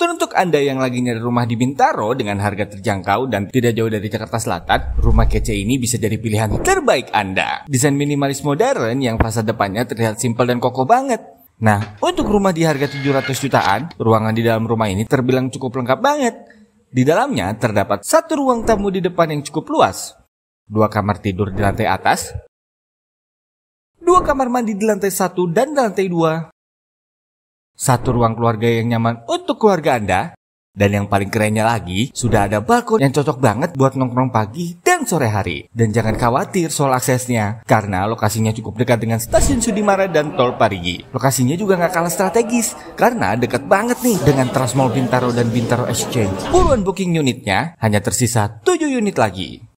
Untuk Anda yang lagi nyari rumah di Bintaro dengan harga terjangkau dan tidak jauh dari Jakarta Selatan, rumah kece ini bisa jadi pilihan terbaik Anda. Desain minimalis modern yang fasad depannya terlihat simpel dan kokoh banget. Nah, untuk rumah di harga 700 jutaan, ruangan di dalam rumah ini terbilang cukup lengkap banget. Di dalamnya terdapat satu ruang tamu di depan yang cukup luas, dua kamar tidur di lantai atas, dua kamar mandi di lantai satu dan di lantai dua, satu ruang keluarga yang nyaman untuk keluarga Anda, dan yang paling kerennya lagi, sudah ada balkon yang cocok banget buat nongkrong pagi dan sore hari. Dan jangan khawatir soal aksesnya, karena lokasinya cukup dekat dengan stasiun Sudimara dan Tol Parigi. Lokasinya juga nggak kalah strategis, karena dekat banget nih dengan Transmall Bintaro dan Bintaro Exchange. Puluhan booking unitnya hanya tersisa 7 unit lagi.